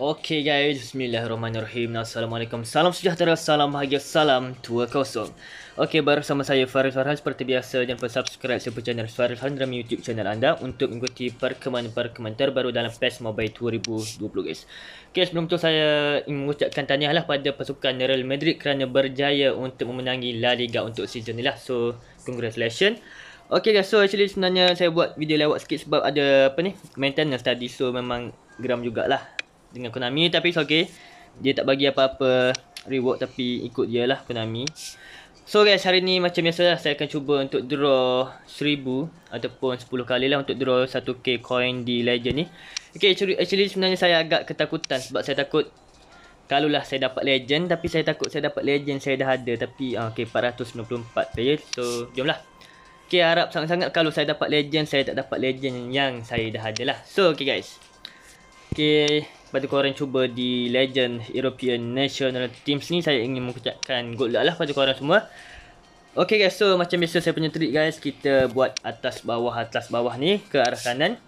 Okey guys, bismillahirrahmanirrahim. Assalamualaikum. Salam sejahtera, salam bahagia, salam 2.0. Okey, bersama saya Faris Farhan seperti biasa jangan lupa subscribe sebuah channel Faris Farhan dalam YouTube channel anda untuk mengikuti perkembangan-perkembangan terbaru dalam PES Mobile 2020 guys. Okey, sebelum tu saya ingin mengucapkan tahniah lah pada pasukan Real Madrid kerana berjaya untuk memenangi La Liga untuk season ni lah. So, congratulations. Okey guys, so actually sebenarnya saya buat video lewat sikit sebab ada apa ni? Maintenance tadi. So, memang geram jugalah dengan Konami tapi it's okay. Dia tak bagi apa-apa reward tapi ikut dia lah Konami. So guys hari ni macam biasa lah saya akan cuba untuk draw 1000 ataupun 10 kali lah untuk draw 1k coin di legend ni. Okay actually sebenarnya saya agak ketakutan sebab saya takut kalau lah saya dapat legend tapi saya takut saya dapat legend saya dah ada tapi ah, okay 494 player so jom lah. Okay harap sangat-sangat kalau saya dapat legend saya tak dapat legend yang saya dah ada lah. So okay guys. Okay. Bagi korang cuba di Legend European National Teams ni Saya ingin mengucapkan good luck lah pada korang semua Okay guys, so macam biasa saya punya trick guys Kita buat atas bawah atas bawah ni ke arah kanan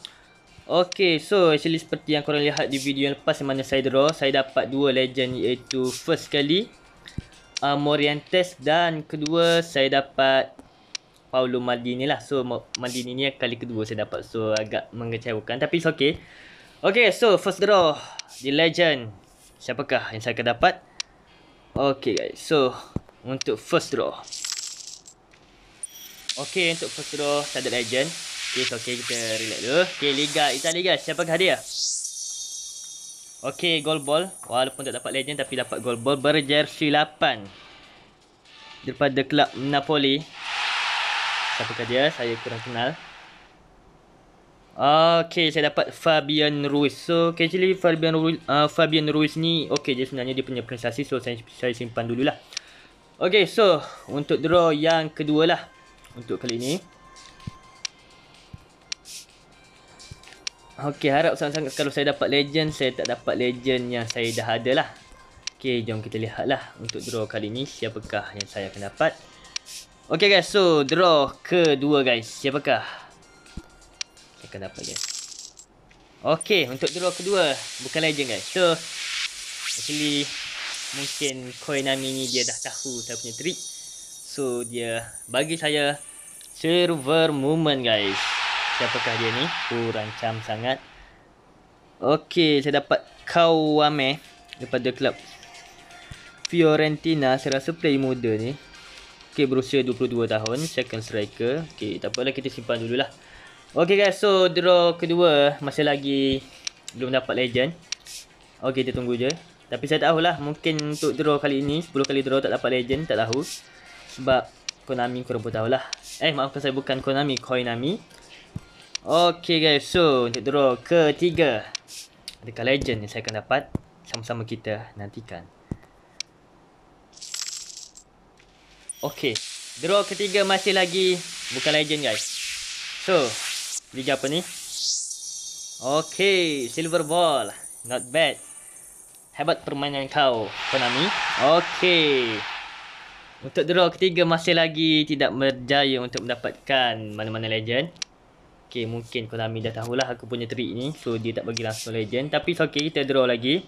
Okay, so actually seperti yang korang lihat di video yang lepas Yang mana saya draw, saya dapat dua legend iaitu First kali uh, Morientes Dan kedua, saya dapat Paulo Maldini lah So Maldini ni kali kedua saya dapat So agak mengecewakan, tapi it's okay Okay, so first draw the legend. Siapakah yang saya akan dapat? Okay guys, so untuk first draw. Okay, untuk first draw saya ada legend. Okay, so okay, kita relax dulu. Okay, Liga Itali guys, siapakah dia? Okay, gold ball. Walaupun tak dapat legend tapi dapat gold ball berjersey 8. Daripada klub Napoli. Siapakah dia? Saya kurang kenal. Okay, saya dapat Fabian Ruiz. So, actually Fabian Ruiz, uh, Fabian Ruiz ni, okay, dia sebenarnya dia punya prestasi. So, saya, saya simpan lah. Okay, so, untuk draw yang kedua lah. Untuk kali ni. Okay, harap sangat-sangat kalau saya dapat legend, saya tak dapat legend yang saya dah ada lah. Okay, jom kita lihat lah untuk draw kali ni siapakah yang saya akan dapat. Okay guys, so draw kedua guys. Siapakah? akan dapat dia. Okey, untuk draw kedua, bukan legend guys. So actually mungkin Koinami ni dia dah tahu saya punya trick. So dia bagi saya server moment, guys. Siapakah dia ni? Kurang cam sangat. Okey, saya dapat Kawame daripada club Fiorentina. Saya rasa play muda ni. Okey, berusia 22 tahun, second striker. Okey, tak kita simpan dululah. lah. Okay guys, so draw kedua masih lagi belum dapat legend. Okay, kita tunggu je. Tapi saya tahu lah, mungkin untuk draw kali ini 10 kali draw tak dapat legend, tak tahu. Sebab Konami korang pun lah. Eh, maafkan saya bukan Konami, Koinami. Okay guys, so untuk draw ketiga. Adakah legend yang saya akan dapat? Sama-sama kita nantikan. Okay, draw ketiga masih lagi bukan legend guys. So, Liga apa ni? okay, silver ball. Not bad. Hebat permainan kau, Konami. Okay, Untuk draw ketiga masih lagi tidak berjaya untuk mendapatkan mana-mana legend. Okay, mungkin Konami dah tahulah aku punya trick ni. So dia tak bagi langsung legend, tapi okay, kita draw lagi.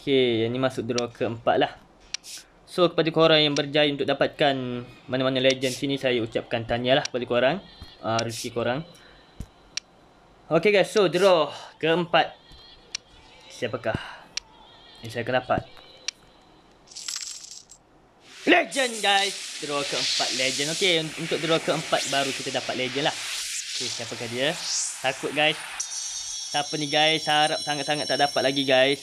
Okay, yang ni masuk draw keempat lah. So kepada korang yang berjaya untuk dapatkan mana-mana legend sini saya ucapkan tahniahlah kepada korang. Ah uh, rezeki korang. Okay guys, so draw keempat Siapakah yang saya akan dapat? Legend guys! Draw keempat legend Okay, untuk draw keempat baru kita dapat legend lah Okay, siapakah dia? Takut guys Siapa ni guys? Harap sangat-sangat tak dapat lagi guys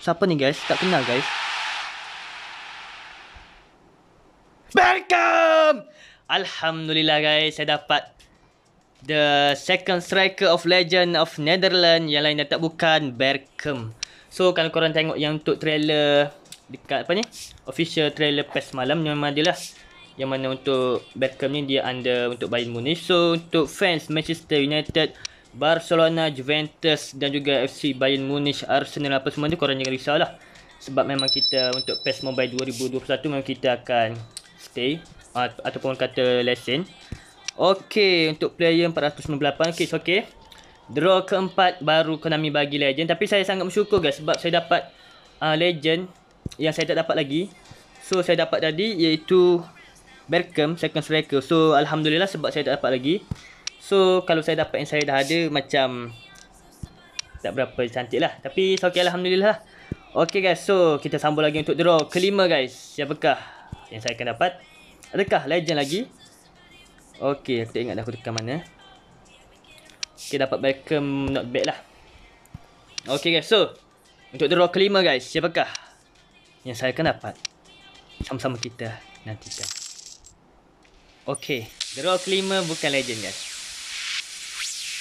Siapa ni guys? Tak kenal guys Berkah! Alhamdulillah guys, saya dapat the second striker of legend of Netherlands yang lain tak bukan Berkem. So kalau korang tengok yang untuk trailer dekat apa ni? Official trailer pas malam ni memang adalah yang mana untuk Beckham ni dia under untuk Bayern Munich. So untuk fans Manchester United, Barcelona, Juventus dan juga FC Bayern Munich, Arsenal apa semua tu korang jangan risau lah. Sebab memang kita untuk PES Mobile 2021 memang kita akan stay Ata ataupun kata lesson. Okey, untuk player 498 case okey. Draw keempat baru Konami bagi legend tapi saya sangat bersyukur guys sebab saya dapat uh, legend yang saya tak dapat lagi. So saya dapat tadi iaitu Berkem second striker. So alhamdulillah sebab saya tak dapat lagi. So kalau saya dapat yang saya dah ada macam tak berapa cantik lah Tapi so okay alhamdulillah lah. Okay guys, so kita sambung lagi untuk draw kelima guys. Siapakah yang saya akan dapat? Adakah legend lagi? Okey, aku tak ingat dah aku tekan mana. Eh. Okey, dapat Beckham not bad lah. Okey guys, so untuk draw kelima guys, siapakah yang saya akan dapat? Sama-sama kita nanti kan? Okey, draw kelima bukan legend guys.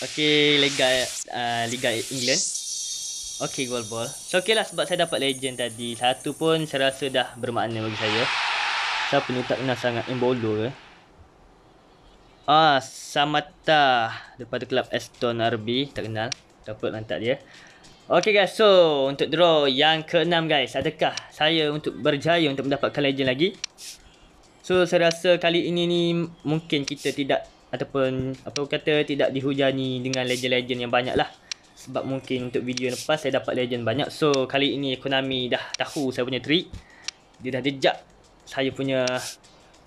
Okey, Liga uh, Liga England. Okey, gol ball. So okay lah sebab saya dapat legend tadi. Satu pun saya rasa dah bermakna bagi saya. Siapa ni tak kenal sangat Embolo ke? Eh? Ah, Samata daripada kelab Aston RB tak kenal. Dapat perlu nantak dia. Okay guys, so untuk draw yang keenam guys, adakah saya untuk berjaya untuk mendapatkan legend lagi? So saya rasa kali ini ni mungkin kita tidak ataupun apa kata tidak dihujani dengan legend-legend yang banyak lah. Sebab mungkin untuk video lepas saya dapat legend banyak. So kali ini Konami dah tahu saya punya trick. Dia dah jejak saya punya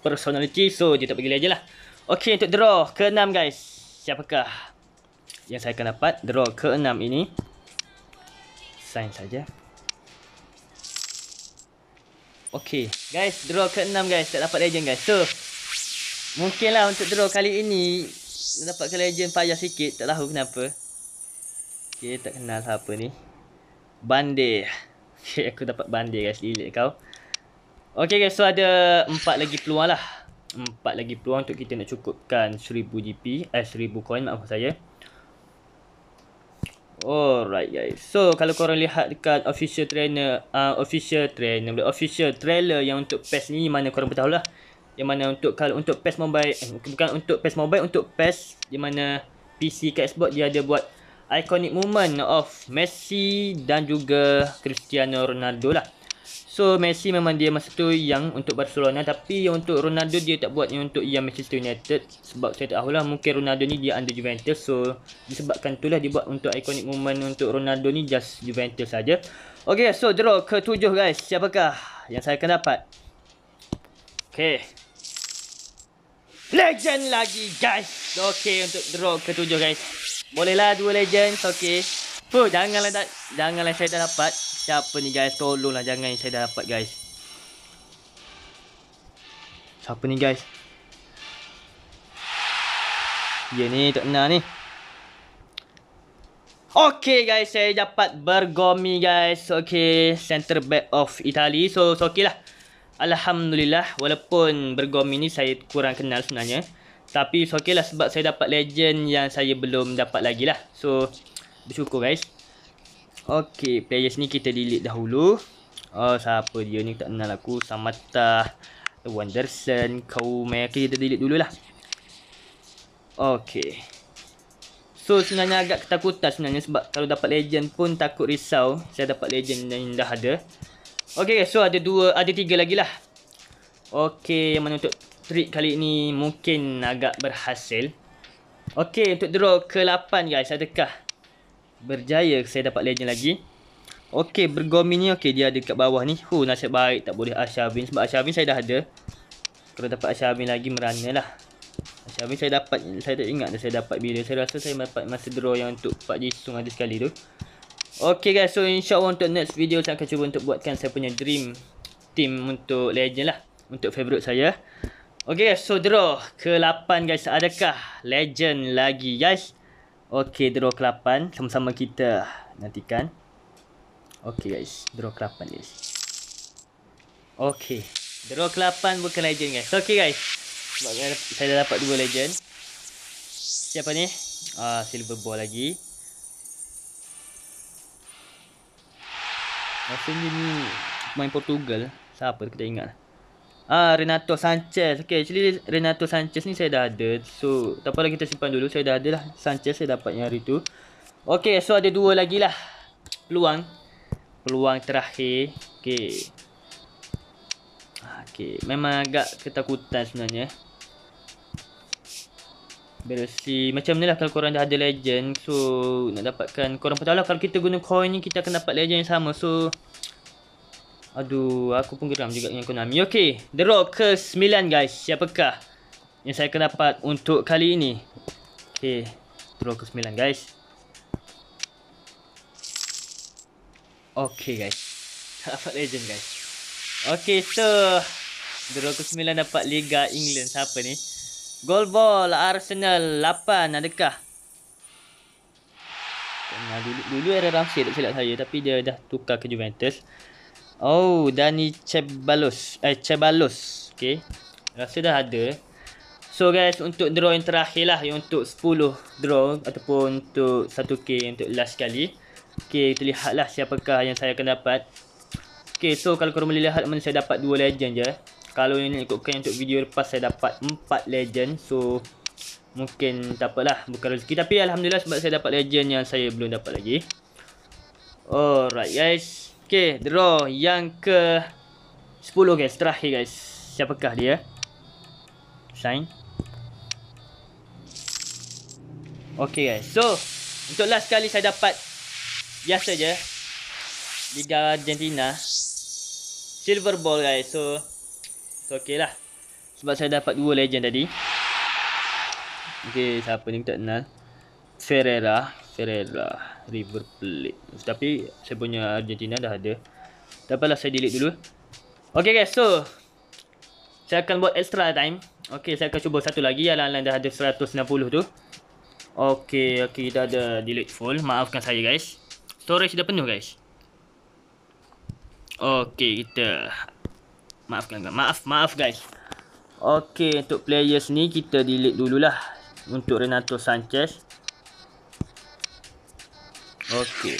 personality so dia tak bagi lagi lah Okey untuk draw ke-6 guys siapakah yang saya akan dapat draw ke-6 ini sign saja Okey guys draw ke-6 guys tak dapat legend guys so mungkinlah untuk draw kali ini dapat ke legend payah sikit tak tahu kenapa Okey tak kenal siapa ni Bandir Okay, aku dapat bandir guys, lilit kau Okay guys, so ada empat lagi peluang lah. Empat lagi peluang untuk kita nak cukupkan seribu GP, eh 1000 coin maaf saya. Alright guys. So kalau korang lihat dekat official trainer, uh, official trainer, boleh official trailer yang untuk PES ni mana korang tahu lah. Yang mana untuk kalau untuk PES Mobile, eh, bukan untuk PES Mobile, untuk PES di mana PC ke Xbox dia ada buat iconic moment of Messi dan juga Cristiano Ronaldo lah. So Messi memang dia masa tu yang untuk Barcelona tapi yang untuk Ronaldo dia tak buat yang untuk yang Manchester United sebab saya tak lah mungkin Ronaldo ni dia under Juventus so disebabkan itulah dia buat untuk ikonik moment untuk Ronaldo ni just Juventus saja. Okay so draw ke tujuh guys siapakah yang saya akan dapat? Okay. Legend lagi guys. Okay untuk draw ke tujuh guys. Bolehlah dua legend okay. Fuh janganlah tak janganlah saya dah dapat. Siapa ni guys? Tolonglah jangan saya dah dapat guys. Siapa ni guys? Ya ni tak kena ni. Okay guys, saya dapat bergomi guys. Okay, center back of Italy. So, so okay lah. Alhamdulillah, walaupun bergomi ni saya kurang kenal sebenarnya. Tapi so okay lah sebab saya dapat legend yang saya belum dapat lagi lah. So, bersyukur guys. Okey, players ni kita delete dahulu. Oh, siapa dia ni? Tak kenal aku. Samata, Wanderson, Kau Mei. Okay, kita delete lah. Okey. So, sebenarnya agak ketakutan sebenarnya. Sebab kalau dapat legend pun takut risau. Saya dapat legend dan dah ada. Okay, so ada dua, ada tiga lagi lah. Okey, yang mana untuk trick kali ni mungkin agak berhasil. Okey, untuk draw ke-8 guys. Adakah? Berjaya saya dapat legend lagi. Okey, bergomi ni okey dia ada dekat bawah ni. Hu nasib baik tak boleh Ashavin sebab Ashavin saya dah ada. Kalau dapat Ashavin lagi lah. Ashavin saya dapat saya tak ingat dah saya dapat bila. Saya rasa saya dapat masa draw yang untuk Pak Jisung ada sekali tu. Okey guys, so insya-Allah untuk next video saya akan cuba untuk buatkan saya punya dream team untuk legend lah untuk favorite saya. Okey guys, so draw ke-8 guys. Adakah legend lagi guys? Okay, draw ke-8 Sama-sama kita nantikan Okay guys, draw ke-8 guys Okay Draw ke-8 bukan legend guys Okay guys Saya dah dapat dua legend Siapa ni? Ah, silver ball lagi Masa ni Main Portugal Siapa kita ingat lah Ah Renato Sanchez. Okay actually Renato Sanchez ni saya dah ada. So tak apalah kita simpan dulu. Saya dah ada lah Sanchez saya dapat yang hari tu. Okay so ada dua lagi lah. Peluang. Peluang terakhir. Okay. Ah, okay. Memang agak ketakutan sebenarnya. Berusi. Macam ni lah kalau korang dah ada legend. So nak dapatkan. Korang pun lah, kalau kita guna coin ni kita akan dapat legend yang sama. So... Aduh, aku pun geram juga dengan Konami. Okey, The Rock ke-9 guys. Siapakah yang saya akan dapat untuk kali ini? Okey, The Rock ke-9 guys. Okey guys. Dapat legend guys. Okey, so The Rock ke-9 dapat Liga England. Siapa ni? Goal ball Arsenal 8 adakah? Nah, dulu, dulu era Ramsey tak silap saya tapi dia dah tukar ke Juventus. Oh, Dani Cebalos. Eh, Cebalos. Okay. Rasa dah ada. So guys, untuk draw yang terakhir lah. Yang untuk 10 draw. Ataupun untuk 1K untuk last kali. Okay, kita lah siapakah yang saya akan dapat. Okay, so kalau korang boleh lihat mana saya dapat 2 legend je. Kalau yang ini ikutkan untuk video lepas saya dapat 4 legend. So, mungkin tak apalah. Bukan rezeki. Tapi Alhamdulillah sebab saya dapat legend yang saya belum dapat lagi. Alright guys. Okay, draw yang ke 10 guys, terakhir guys Siapakah dia? Sign Okay guys, so Untuk last kali saya dapat Biasa je Liga Argentina Silver ball guys, so So okay lah Sebab saya dapat dua legend tadi Okay, siapa ni kita kenal Ferreira Ferreira River Plate Tapi saya punya Argentina dah ada Tak apalah saya delete dulu Okay guys so Saya akan buat extra time Okay saya akan cuba satu lagi alang lain dah ada 160 tu Okay okay kita ada delete full Maafkan saya guys Storage dah penuh guys Okay kita Maafkan Maaf maaf guys Okay untuk players ni kita delete dululah Untuk Renato Sanchez Okey.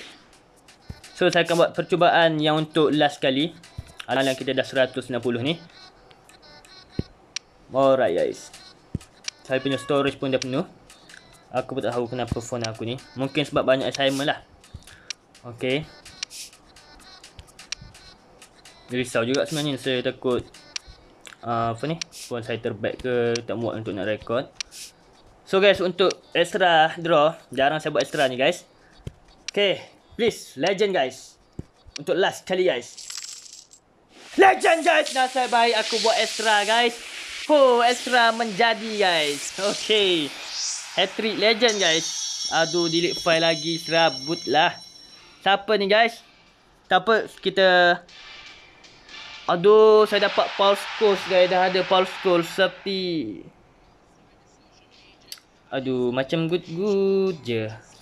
So saya akan buat percubaan yang untuk last kali. Alang-alang kita dah 160 ni. Alright guys. Saya punya storage pun dah penuh. Aku pun tak tahu kenapa phone aku ni. Mungkin sebab banyak assignment lah. Okey. Jadi saya juga sebenarnya saya takut uh, apa ni? Phone saya terbaik ke tak muat untuk nak record. So guys untuk extra draw, jarang saya buat extra ni guys. Okay, please, legend guys. Untuk last kali guys. Legend guys, nasib baik aku buat extra guys. Oh, extra menjadi guys. Okay. Hattrick legend guys. Aduh, delete file lagi. Serabut lah. Siapa ni guys? Siapa kita... Aduh, saya dapat pulse course guys. Dah ada pulse course. Sepi. Aduh, macam good-good je.